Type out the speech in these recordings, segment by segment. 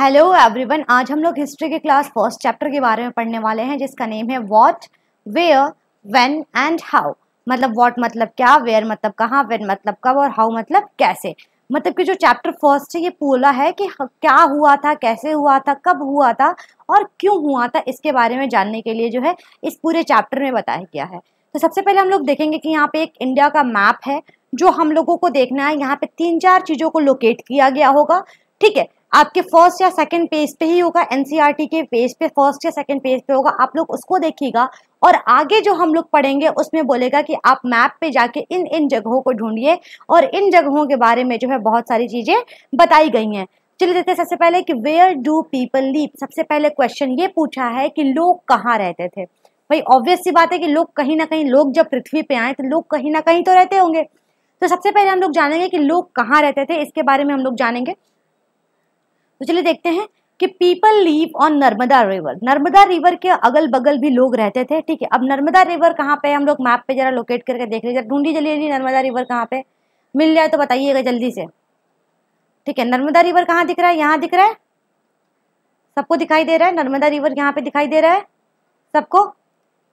hello everyone आज हम लोग हिस्ट्री के क्लास फर्स्ट चैप्टर के बारे में पढ़ने वाले हैं जिसका नेम है what where when and how मतलब व्हाट मतलब क्या वेयर मतलब कहाँ व्हेन मतलब कब और हाउ मतलब कैसे मतलब कि जो चैप्टर फर्स्ट है ये पूरा है कि क्या हुआ था कैसे हुआ था कब हुआ था और क्यों हुआ था इसके बारे में जानने के लिए जो है इस पूरे चैप्टर में बताया गया है तो सबसे पहले हम लोग देखेंगे कि यहाँ पे एक इंडिया का मैप है जो हम लोगों को देखना है यहाँ पे तीन चार चीज़ों को लोकेट किया गया होगा ठीक है आपके फर्स्ट या सेकंड पेज पे ही होगा एनसीईआरटी e के पेज पे फर्स्ट या सेकंड पेज पे होगा आप लोग उसको देखिएगा और आगे जो हम लोग पढ़ेंगे उसमें बोलेगा कि आप मैप पे जाके इन इन जगहों को ढूंढिए और इन जगहों के बारे में जो है बहुत सारी चीज़ें बताई गई हैं चलिए देते हैं सबसे पहले कि वेयर डू पीपल लीव सबसे पहले क्वेश्चन ये पूछा है कि लोग कहाँ रहते थे भाई ऑब्वियस सी बात है कि लोग कहीं ना कहीं लोग जब पृथ्वी पे आए तो लोग कहीं ना कहीं तो रहते होंगे तो सबसे पहले हम लोग जानेंगे कि लोग कहाँ रहते थे इसके बारे में हम लोग जानेंगे तो चलिए देखते हैं कि people live on Narmada river Narmada river के अगल बगल भी लोग रहते थे ठीक है अब नर्मदा रिवर कहाँ पे हम लोग मैप पे जरा लोकेट करके देख लीजिए ढूंढी जल्दी नर्मदा रिवर कहाँ पे मिल जाए तो बताइएगा जल्दी से ठीक है नर्मदा रिवर कहाँ दिख रहा है यहाँ दिख रहा है सबको दिखाई दे रहा है नर्मदा रिवर यहाँ पे दिखाई दे रहा है सबको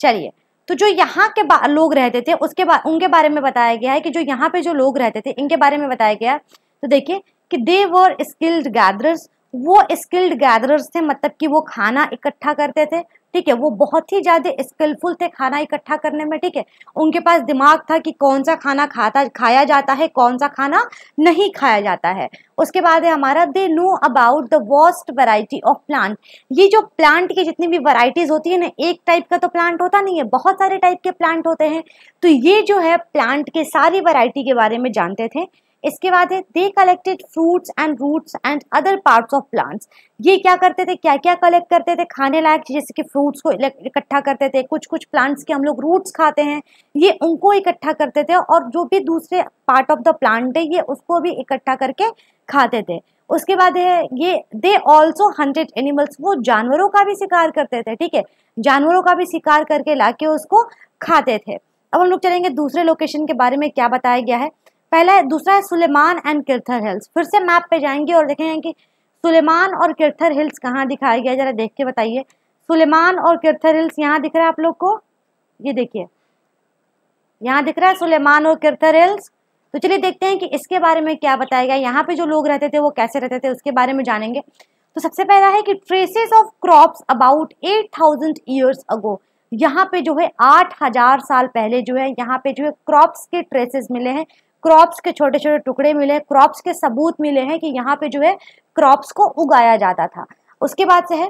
चलिए तो जो यहाँ के लोग रहते थे उसके बाद उनके बारे में बताया गया है कि जो यहाँ पे जो लोग रहते थे इनके बारे में बताया गया तो देखिए कि दे वर स्किल्ड गैदरर्स वो स्किल्ड गैदरर्स थे मतलब कि वो खाना इकट्ठा करते थे ठीक है वो बहुत ही ज़्यादा स्किलफुल थे खाना इकट्ठा करने में ठीक है उनके पास दिमाग था कि कौन सा खाना खाता खाया जाता है कौन सा खाना नहीं खाया जाता है उसके बाद है हमारा they know about the vast variety of plant ये जो प्लांट की जितनी भी वैरायटीज़ होती है ना एक टाइप का तो प्लांट होता नहीं है बहुत सारे टाइप के प्लांट होते हैं तो ये जो है प्लांट के सारी वरायटी के बारे में जानते थे इसके बाद है they collected fruits and roots and other parts of plants ये क्या करते थे क्या क्या कलेक्ट करते थे खाने लायक जैसे कि फ्रूट्स को इकट्ठा करते थे कुछ कुछ प्लांट्स के हम लोग रूट्स खाते हैं ये उनको इकट्ठा करते थे और जो भी दूसरे पार्ट ऑफ द प्लांट है ये उसको भी इकट्ठा करके खाते थे उसके बाद है ये दे ऑल्सो हंड्रेड एनिमल्स वो जानवरों का भी शिकार करते थे ठीक है जानवरों का भी शिकार करके ला उसको खाते थे अब हम लोग चलेंगे दूसरे लोकेशन के बारे में क्या बताया गया है पहला दूसरा है सुलेमान एंड किर्थर हिल्स फिर से मैप पे जाएंगे और देखेंगे कि सुलेमान और किर्थर हिल्स कहाँ दिखाया गया ज़रा देख के बताइए सुलेमान और किर्थर हिल्स यहाँ दिख रहा है आप लोग को ये देखिए यहाँ दिख रहा है सुलेमान और किर्थर हिल्स तो चलिए देखते हैं कि इसके बारे में क्या बताया गया यहाँ पे जो लोग रहते थे वो कैसे रहते थे उसके बारे में जानेंगे तो सबसे पहला है कि traces of crops about eight thousand years ago यहाँ पे जो है आठ हजार साल पहले जो है यहाँ पे जो है क्रॉप्स के ट्रेसेस मिले हैं क्रॉप्स के छोटे छोटे टुकड़े मिले क्रॉप्स के सबूत मिले हैं कि यहाँ पे जो है क्रॉप्स को उगाया जाता था उसके बाद से है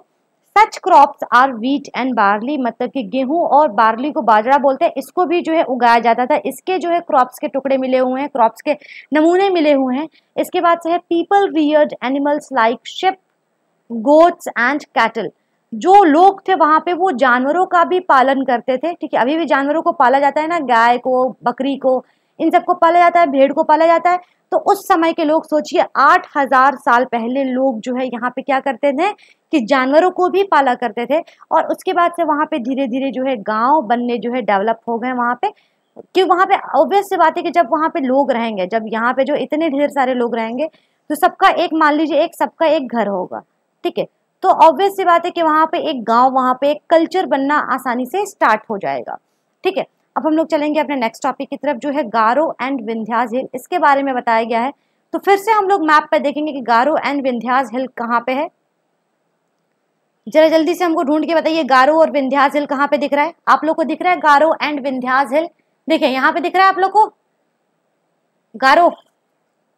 such crops are wheat and barley मतलब कि गेहूं और बार्ली को बाजरा बोलते हैं इसको भी जो है उगाया जाता था इसके जो है क्रॉप्स के टुकड़े मिले हुए हैं क्रॉप्स के नमूने मिले हुए हैं इसके बाद से है people reared animals like sheep goats and cattle जो लोग थे वहाँ पे वो जानवरों का भी पालन करते थे ठीक है अभी भी जानवरों को पाला जाता है ना गाय को बकरी को इन सबको पाला जाता है भेड़ को पाला जाता है तो उस समय के लोग सोचिए आठ हजार साल पहले लोग जो है यहाँ पे क्या करते थे कि जानवरों को भी पाला करते थे और उसके बाद से वहाँ पे धीरे धीरे जो है गांव बनने जो है डेवलप हो गए वहाँ पे कि वहाँ पे ऑब्वियस सी बात है कि जब वहाँ पे लोग रहेंगे जब यहाँ पे जो इतने ढेर सारे लोग रहेंगे तो सबका एक मान लीजिए एक सबका एक घर होगा ठीक है तो ऑब्वियस सी बात है कि वहाँ पे एक गाँव वहाँ पे एक कल्चर बनना आसानी से स्टार्ट हो जाएगा ठीक है अब हम लोग चलेंगे अपने नेक्स्ट टॉपिक की तरफ जो है गारो एंड विंध्याज हिल इसके बारे में बताया गया है तो फिर से हम लोग मैप पर देखेंगे कि गारो एंड विंध्याज हिल कहाँ पे है जरा जल्दी से हमको ढूंढ के बताइए गारो और विंध्याज हिल कहाँ पे दिख रहा है आप लोग को दिख रहा है गारो एंड विंध्याज हिल देखिये यहाँ पे दिख रहा है आप लोग को गारो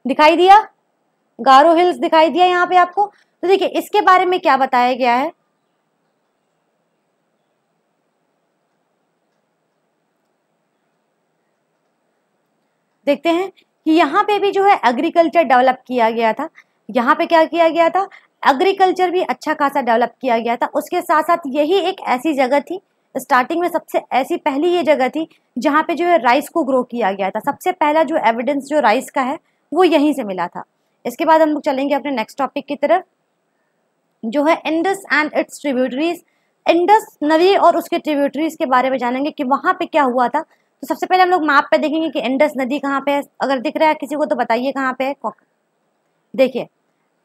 दिखाई दिया गारो हिल्स दिखाई दिया यहाँ पे आपको तो देखिए इसके बारे में क्या बताया गया है देखते हैं कि यहाँ पे भी जो है एग्रीकल्चर डेवलप किया गया था यहाँ पे क्या किया गया था एग्रीकल्चर भी अच्छा खासा डेवलप किया गया था उसके साथ साथ यही एक ऐसी जगह थी स्टार्टिंग में सबसे ऐसी पहली ये जगह थी जहाँ पे जो है राइस को ग्रो किया गया था सबसे पहला जो एविडेंस जो राइस का है वो यहीं से मिला था इसके बाद हम लोग चलेंगे अपने नेक्स्ट टॉपिक की तरफ जो है Indus and its tributaries Indus नवी और उसके ट्रिब्यूटरीज के बारे में जानेंगे कि वहाँ पे क्या हुआ था तो सबसे पहले हम लोग माप पे देखेंगे कि इंडस नदी कहाँ पे है अगर दिख रहा है किसी को तो बताइए कहाँ पे है देखिए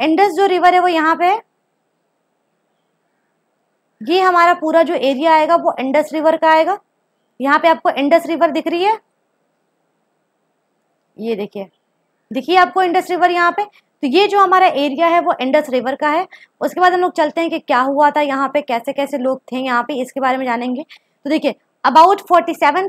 इंडस जो रिवर है वो यहाँ पे है ये हमारा पूरा जो एरिया आएगा वो इंडस रिवर का आएगा यहाँ पे आपको इंडस रिवर दिख रही है ये देखिए दिखिए आपको इंडस रिवर यहाँ पे तो ये जो हमारा एरिया है वो इंडस रिवर का है उसके बाद हम लोग चलते हैं कि क्या हुआ था यहाँ पे कैसे कैसे लोग थे यहाँ पे इसके बारे में जानेंगे तो देखिए about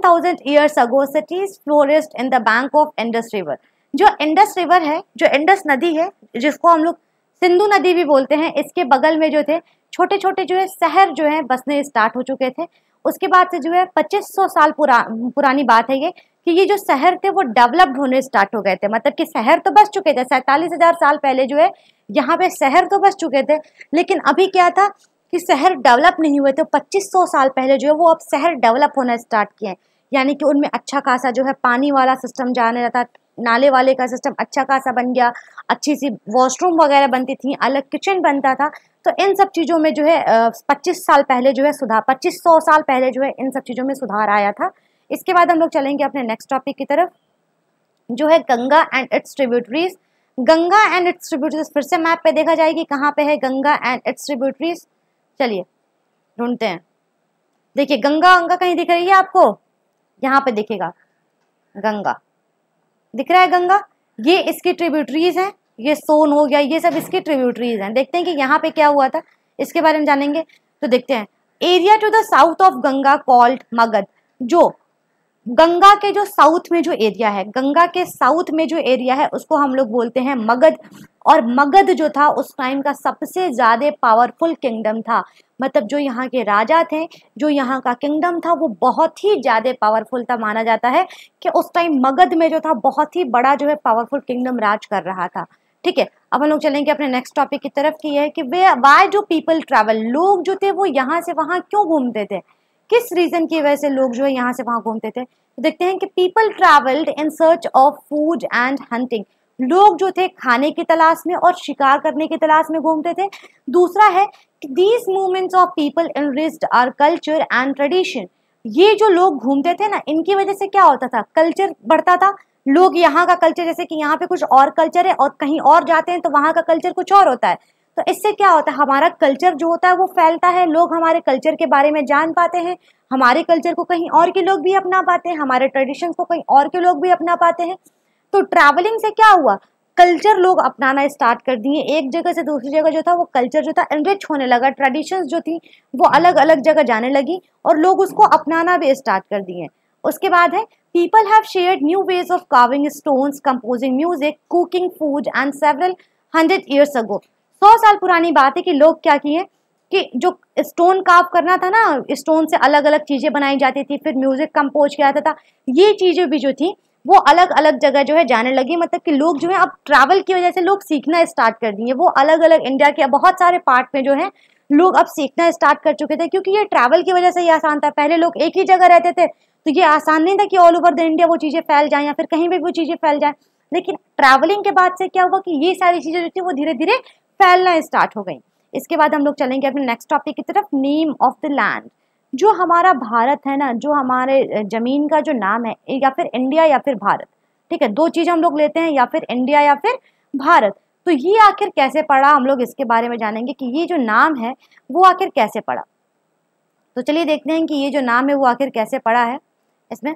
thousand years ago cities flourished in the bank of Indus river जो इंडस रिवर है जो इंडस नदी है जिसको हम लोग सिंधु नदी भी बोलते हैं इसके बगल में जो थे छोटे छोटे जो है शहर जो है बसने स्टार्ट हो चुके थे उसके बाद से जो है 2500 साल पुरा पुरानी बात है ये कि ये जो शहर थे वो डेवलप्ड होने स्टार्ट हो गए थे मतलब कि शहर तो बस चुके थे सैंतालीस हजार साल पहले जो है यहाँ पे शहर तो बस चुके थे लेकिन अभी क्या था कि शहर डेवलप नहीं हुए थे तो 2500 साल पहले जो है वो अब शहर डेवलप होना स्टार्ट किए हैं यानी कि उनमें अच्छा खासा जो है पानी वाला सिस्टम जाने रहता नाले वाले का सिस्टम अच्छा खासा बन गया अच्छी सी वॉशरूम वगैरह बनती थी अलग किचन बनता था तो इन सब चीज़ों में जो है पच्चीस साल पहले जो है सुधार पच्चीस सौ साल पहले जो है इन सब चीज़ों में सुधार आया था इसके बाद हम लोग चलेंगे अपने नेक्स्ट टॉपिक की तरफ जो है Ganga and its tributaries Ganga and its tributaries फिर से मैप पे देखा जाए कि कहाँ पे है गंगा एंड इट्स ट्रिब्यूटरीज चलिए ढूंढते हैं देखिए गंगा गंगा कहीं दिख रही है आपको यहाँ पे दिखेगा गंगा दिख रहा है गंगा ये इसकी ट्रिब्यूटरीज हैं ये सोन हो गया ये सब इसकी ट्रिब्यूटरीज हैं देखते हैं कि यहाँ पे क्या हुआ था इसके बारे में जानेंगे तो देखते हैं area to the south of Ganga called Magadh जो गंगा के जो साउथ में जो एरिया है गंगा के साउथ में जो एरिया है उसको हम लोग बोलते हैं मगध और मगध जो था उस टाइम का सबसे ज़्यादा पावरफुल किंगडम था मतलब जो यहाँ के राजा थे जो यहाँ का किंगडम था वो बहुत ही ज़्यादा पावरफुल था माना जाता है कि उस टाइम मगध में जो था बहुत ही बड़ा जो है पावरफुल किंगडम राज कर रहा था ठीक है अब हम लोग चलेंगे अपने नेक्स्ट टॉपिक की तरफ की है कि वे वाई जो पीपल ट्रैवल लोग जो थे वो यहाँ से वहाँ क्यों घूमते थे किस रीज़न की वजह से लोग जो है यहाँ से वहाँ घूमते थे तो देखते हैं कि people travelled in search of food and hunting लोग जो थे खाने की तलाश में और शिकार करने की तलाश में घूमते थे दूसरा है कि these movements of people enriched our culture and tradition ये जो लोग घूमते थे ना इनकी वजह से क्या होता था कल्चर बढ़ता था लोग यहाँ का कल्चर जैसे कि यहाँ पे कुछ और कल्चर है और कहीं और जाते हैं तो वहाँ का कल्चर कुछ और होता है तो इससे क्या होता है हमारा कल्चर जो होता है वो फैलता है लोग हमारे कल्चर के बारे में जान पाते हैं हमारे कल्चर को कहीं और के लोग भी अपना पाते हैं हमारे ट्रेडिशन को कहीं और के लोग भी अपना पाते हैं तो ट्रैवलिंग से क्या हुआ कल्चर लोग अपनाना स्टार्ट कर दिए एक जगह से दूसरी जगह जो था वो कल्चर जो था एनरिच होने लगा ट्रेडिशंस जो थी वो अलग अलग जगह जाने लगी और लोग उसको अपनाना भी स्टार्ट कर दिए उसके बाद है people have shared new ways of carving stones composing music cooking food and several hundred years ago सौ साल पुरानी बात है कि लोग क्या किए कि जो स्टोन काफ करना था ना स्टोन से अलग अलग चीज़ें बनाई जाती थी फिर म्यूज़िक कंपोज किया जाता था ये चीज़ें भी जो थी वो अलग अलग जगह जो है जाने लगी मतलब कि लोग जो है अब ट्रैवल की वजह से लोग सीखना स्टार्ट कर दिए वो अलग अलग इंडिया के बहुत सारे पार्ट में जो है लोग अब सीखना स्टार्ट कर चुके थे क्योंकि ये ट्रैवल की वजह से ही आसान था पहले लोग एक ही जगह रहते थे तो ये आसान नहीं था कि ऑल ओवर द इंडिया वो चीज़ें फैल जाएँ या फिर कहीं भी वो चीज़ें फैल जाएँ लेकिन ट्रैवलिंग के बाद से क्या हुआ कि ये सारी चीज़ें जो थी वो धीरे धीरे फैलना स्टार्ट हो गई इसके बाद हम लोग चलेंगे अपने नेक्स्ट टॉपिक की तरफ नेम ऑफ द लैंड जो हमारा भारत है ना जो हमारे ज़मीन का जो नाम है या फिर इंडिया या फिर भारत ठीक है दो चीज़ हम लोग लेते हैं या फिर इंडिया या फिर भारत तो ये आखिर कैसे पड़ा हम लोग इसके बारे में जानेंगे कि ये जो नाम है वो आखिर कैसे पड़ा तो चलिए देखते हैं कि ये जो नाम है वो आखिर कैसे पड़ा है इसमें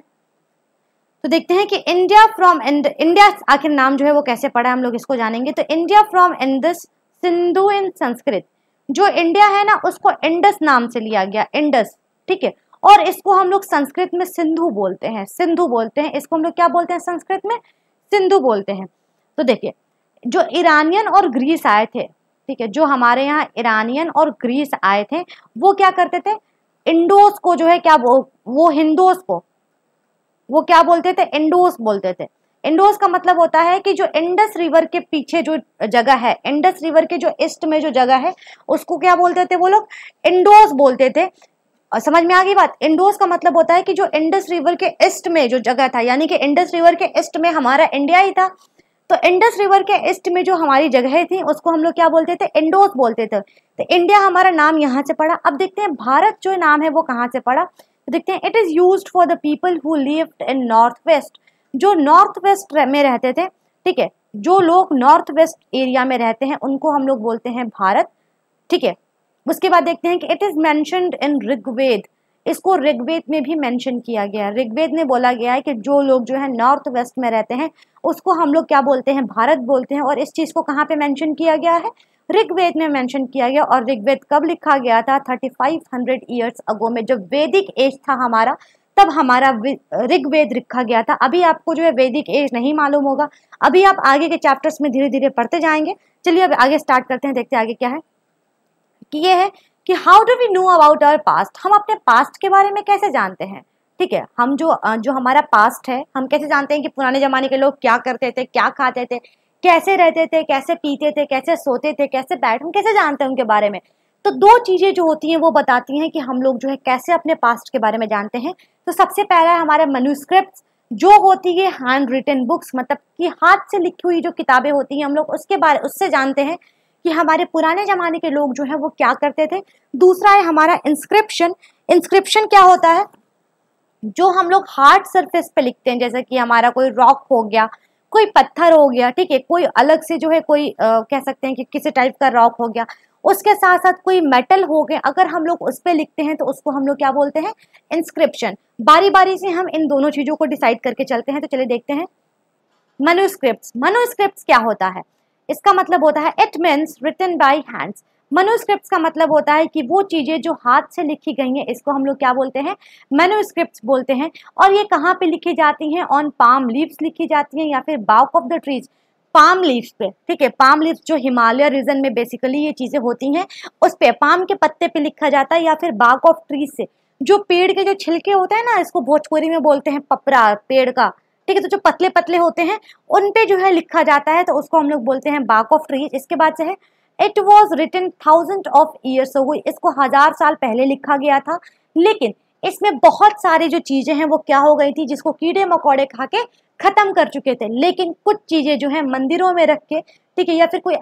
तो देखते हैं कि इंडिया फ्रॉम इंडिया आखिर नाम जो है वो कैसे पड़ा है हम लोग इसको जानेंगे तो India from Indus Sindhu in Sanskrit जो इंडिया है ना उसको इंडस नाम से लिया गया इंडस ठीक है और इसको हम लोग संस्कृत में सिंधु बोलते हैं सिंधु बोलते हैं इसको हम लोग क्या बोलते हैं संस्कृत में सिंधु बोलते हैं तो देखिए जो ईरानियन और ग्रीस आए थे ठीक है जो हमारे यहाँ ईरानियन और ग्रीस आए थे वो क्या करते थे इंडोस को जो है क्या वो वो हिंदोस को वो क्या बोलते थे इंडोस बोलते थे इंडोस का मतलब होता है कि जो इंडस रिवर के पीछे जो जगह है इंडस रिवर के जो ईस्ट में जो जगह है उसको क्या बोलते थे वो लोग इंडोस बोलते थे और समझ में आ गई बात इंडोस का मतलब होता है कि जो इंडस रिवर के ईस्ट में जो जगह था यानी कि इंडस रिवर के ईस्ट में हमारा इंडिया ही था तो इंडस रिवर के ईस्ट में जो हमारी जगह थी उसको हम लोग क्या बोलते थे इंडोस बोलते थे तो इंडिया हमारा नाम यहाँ से पड़ा अब देखते हैं भारत जो नाम है वो कहाँ से पड़ा तो देखते हैं it is use for the people who lived in north west जो नॉर्थ वेस्ट में रहते थे ठीक है जो लोग नॉर्थ वेस्ट एरिया में रहते हैं उनको हम लोग बोलते हैं भारत ठीक है उसके बाद देखते हैं कि it is mentioned in Rigveda इसको ऋग्वेद में भी मैंशन किया गया है ऋग्वेद में बोला गया है कि जो लोग जो है नॉर्थ वेस्ट में रहते हैं उसको हम लोग क्या बोलते हैं भारत बोलते हैं और इस चीज़ को कहाँ पे मेंशन किया गया है ऋग्वेद में मेंशन किया गया और ऋग्वेद कब लिखा गया था 3500 ईयर्स अगो में जब वैदिक एज था हमारा तब हमारा ऋग्वेद लिखा गया था अभी आपको जो है वैदिक एज नहीं मालूम होगा अभी आप आगे के चैप्टर्स में धीरे धीरे पढ़ते जाएंगे चलिए अब आगे स्टार्ट करते हैं देखते हैं आगे क्या है कि ये है कि how do we know about our past हम अपने पास्ट के बारे में कैसे जानते हैं ठीक है हम जो जो हमारा पास्ट है हम कैसे जानते हैं कि पुराने ज़माने के लोग क्या करते थे क्या खाते थे कैसे रहते थे कैसे पीते थे कैसे सोते थे कैसे बैठ हम कैसे जानते हैं उनके बारे में तो दो चीज़ें जो होती हैं वो बताती हैं कि हम लोग जो है कैसे अपने पास्ट के बारे में जानते हैं तो सबसे पहला है हमारे मनुस्क्रिप्ट जो होती है हैंड रिटन बुक्स मतलब कि हाथ से लिखी हुई जो किताबें होती हैं हम लोग उसके बारे उससे जानते हैं कि हमारे पुराने ज़माने के लोग जो है वो क्या करते थे दूसरा है हमारा इंस्क्रिप्शन इंस्क्रिप्शन क्या होता है जो हम लोग हार्ड सरफेस पे लिखते हैं जैसे कि हमारा कोई रॉक हो गया कोई पत्थर हो गया ठीक है कोई अलग से जो है कोई आ, कह सकते हैं कि किसी टाइप का रॉक हो गया उसके साथ साथ कोई मेटल हो गए अगर हम लोग उस पर लिखते हैं तो उसको हम लोग क्या बोलते हैं इंस्क्रिप्शन बारी बारी से हम इन दोनों चीज़ों को डिसाइड करके चलते हैं तो चलिए देखते हैं मनुस्क्रिप्ट मनुस्क्रिप्ट क्या होता है इसका मतलब होता है it means written by hands manuscript का मतलब होता है कि वो चीज़ें जो हाथ से लिखी गई हैं इसको हम लोग क्या बोलते हैं मनुस्क्रिप्ट बोलते हैं और ये कहाँ पे लिखी जाती हैं ऑन पाम लीव्स लिखी जाती हैं या फिर bark of the trees palm leaves पे ठीक है पाम लीव्स जो हिमालय रीजन में बेसिकली ये चीज़ें होती हैं उस पे पाम के पत्ते पे लिखा जाता है या फिर बाग ऑफ ट्री से जो पेड़ के जो छिलके होते हैं ना इसको भोजपुरी में बोलते हैं पपरा पेड़ का ठीक है तो जो पतले पतले होते हैं उन पे जो है लिखा जाता है तो उसको हम लोग बोलते हैं बाग ऑफ ट्री इसके बाद से है it was written thousand of years हो गई इसको हजार साल पहले लिखा गया था लेकिन इसमें बहुत सारी जो चीज़ें हैं वो क्या हो गई थी जिसको कीड़े मकोड़े खा के ख़त्म कर चुके थे लेकिन कुछ चीज़ें जो है मंदिरों में रख के ठीक है या फिर कोई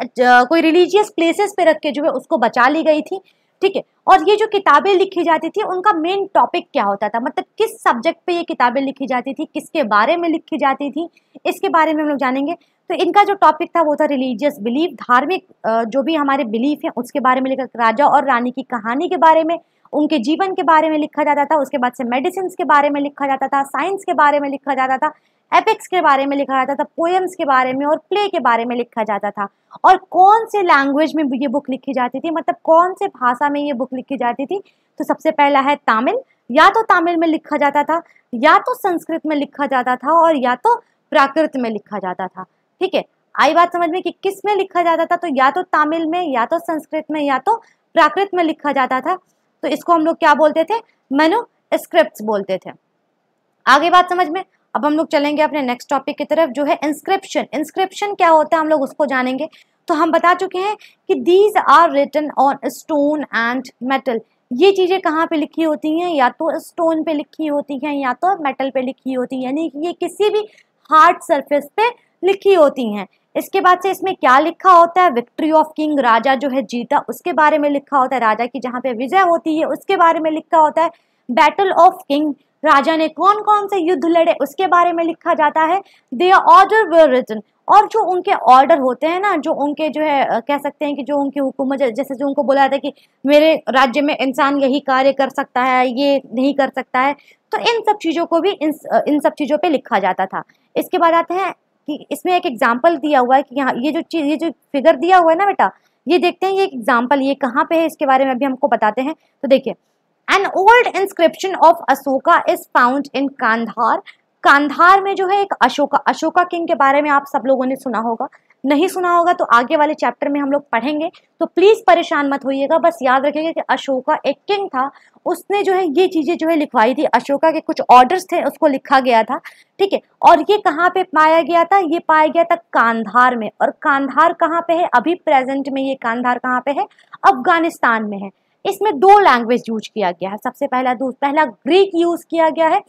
कोई रिलीजियस प्लेसेस पे रख के जो है उसको बचा ली गई थी ठीक है और ये जो किताबें लिखी जाती थी उनका मेन टॉपिक क्या होता था मतलब किस सब्जेक्ट पे ये किताबें लिखी जाती थी किसके बारे में लिखी जाती थी इसके बारे में हम लोग जानेंगे तो इनका जो टॉपिक था वो था रिलीजियस बिलीफ धार्मिक जो भी हमारे बिलीफ हैं उसके बारे में लिखा राजा और रानी की कहानी के बारे में उनके जीवन के बारे में लिखा जाता था उसके बाद से मेडिसिन के बारे में लिखा जाता था साइंस के बारे में लिखा जाता था एपिक्स के बारे में लिखा जाता था पोएम्स के बारे में और प्ले के बारे में लिखा जाता था और कौन से लैंग्वेज में ये बुक लिखी जाती थी मतलब कौन से भाषा में ये बुक लिखी जाती थी तो सबसे पहला है तमिल या तो तमिल में लिखा जाता था या तो संस्कृत में लिखा जाता था और या तो प्राकृत में लिखा जाता था ठीक है आई बात समझ में कि किस में लिखा जाता था तो या तो तमिल में या तो संस्कृत में या तो प्राकृत में लिखा जाता था तो इसको हम लोग क्या बोलते थे मनो स्क्रिप्ट बोलते थे आगे बात समझ में अब हम लोग चलेंगे अपने नेक्स्ट टॉपिक की तरफ जो है इंस्क्रिप्शन इंस्क्रिप्शन क्या होता है हम लोग उसको जानेंगे तो हम बता चुके हैं कि these are written on stone and metal ये चीज़ें कहाँ पे लिखी होती हैं या तो स्टोन पे लिखी होती हैं या तो मेटल पे लिखी होती हैं यानी कि ये किसी भी हार्ड सरफेस पे लिखी होती हैं इसके बाद से इसमें क्या लिखा होता है विक्ट्री ऑफ किंग राजा जो है जीता उसके बारे में लिखा होता है राजा की जहाँ पे विजय होती है उसके बारे में लिखा होता है बैटल ऑफ किंग राजा ने कौन कौन से युद्ध लड़े उसके बारे में लिखा जाता है दे ऑर्डर रिटन और जो उनके ऑर्डर होते हैं ना जो उनके जो है कह सकते हैं कि जो उनकी हुकूमत जैसे जो उनको बोला जाता है कि मेरे राज्य में इंसान यही कार्य कर सकता है ये नहीं कर सकता है तो इन सब चीज़ों को भी इन इन सब चीज़ों पे लिखा जाता था इसके बाद आते हैं कि इसमें एक एग्जाम्पल दिया हुआ है कि यहाँ ये जो चीज़ ये जो फिगर दिया हुआ है ना बेटा ये देखते हैं ये एग्जाम्पल ये कहाँ पे है इसके बारे में भी हमको बताते हैं तो देखिए an old inscription of Ashoka is found in Kandahar Kandahar में जो है एक अशोका अशोका किंग के बारे में आप सब लोगों ने सुना होगा नहीं सुना होगा तो आगे वाले चैप्टर में हम लोग पढ़ेंगे तो प्लीज़ परेशान मत होइएगा बस याद रखिएगा कि अशोका एक किंग था उसने जो है ये चीज़ें जो है लिखवाई थी अशोका के कुछ ऑर्डर्स थे उसको लिखा गया था ठीक है और ये कहाँ पे पाया गया था ये पाया गया था कांधार में और कांधार कहाँ पे है अभी प्रेजेंट में ये कांधार कहाँ पे है अफगानिस्तान में है इसमें दो लैंग्वेज यूज किया गया है सबसे पहला पहला ग्रीक यूज किया गया है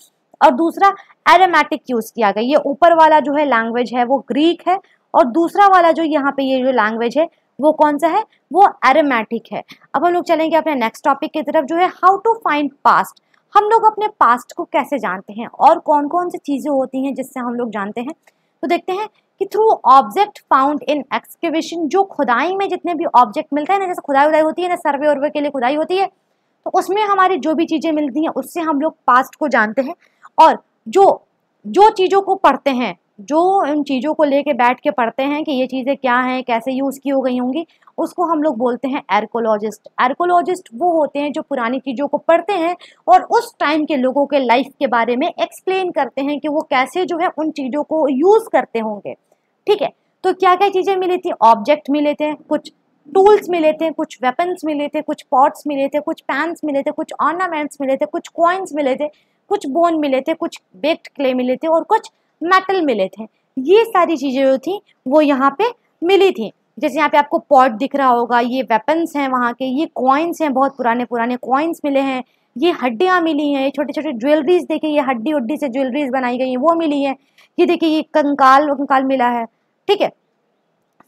और दूसरा एरोमेटिक यूज किया गया ये ऊपर वाला जो है लैंग्वेज है वो ग्रीक है और दूसरा वाला जो यहाँ पे ये जो लैंग्वेज है वो कौन सा है वो एरोमेटिक है अब हम लोग चलेंगे अपने नेक्स्ट टॉपिक की तरफ जो है हाउ टू फाइंड पास्ट हम लोग अपने पास्ट को कैसे जानते हैं और कौन कौन सी चीज़ें होती हैं जिससे हम लोग जानते हैं तो देखते हैं कि through object found in excavation जो खुदाई में जितने भी ऑब्जेक्ट मिलते हैं ना जैसे खुदाई उदाई होती है ना सर्वे उर्वे के लिए खुदाई होती है तो उसमें हमारी जो भी चीज़ें मिलती हैं उससे हम लोग पास्ट को जानते हैं और जो जो चीज़ों को पढ़ते हैं जो उन चीज़ों को लेके बैठ के पढ़ते हैं कि ये चीज़ें क्या हैं कैसे यूज़ की हो गई होंगी उसको हम लोग बोलते हैं एर्कोलॉजिस्ट एर्कोलॉजिस्ट वो होते हैं जो पुरानी चीज़ों को पढ़ते हैं और उस टाइम के लोगों के लाइफ के बारे में एक्सप्लेन करते हैं कि वो कैसे जो है उन चीज़ों को यूज़ करते होंगे ठीक है तो क्या क्या चीज़ें मिली थी ऑब्जेक्ट मिले थे कुछ टूल्स मिले थे कुछ वेपन्स मिले थे कुछ पॉट्स मिले थे कुछ पैंस मिले थे कुछ ऑर्नामेंट्स मिले थे कुछ कॉइन्स मिले थे कुछ बोन मिले थे कुछ बेक्ड क्ले मिले थे और कुछ मेटल मिले थे ये सारी चीज़ें जो थी वो यहाँ पे मिली थी जैसे यहाँ पे आपको पॉट दिख रहा होगा ये वेपन्स हैं वहाँ के ये कॉइन्स हैं बहुत पुराने पुराने कॉइन्स मिले हैं ये हड्डियाँ मिली हैं ये छोटे छोटे ज्वेलरीज देखिए ये हड्डी उड्डी से ज्वेलरीज बनाई गई हैं वो मिली है ये देखिए ये कंकाल वंकाल मिला है ठीक है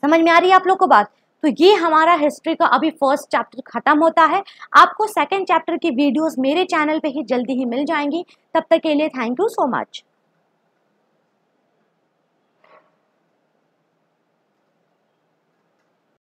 समझ में आ रही है आप लोग को बात तो ये हमारा हिस्ट्री का अभी फर्स्ट चैप्टर खत्म होता है आपको सेकेंड चैप्टर की वीडियोस मेरे चैनल पे ही जल्दी ही मिल जाएंगी तब तक के लिए थैंक यू सो मच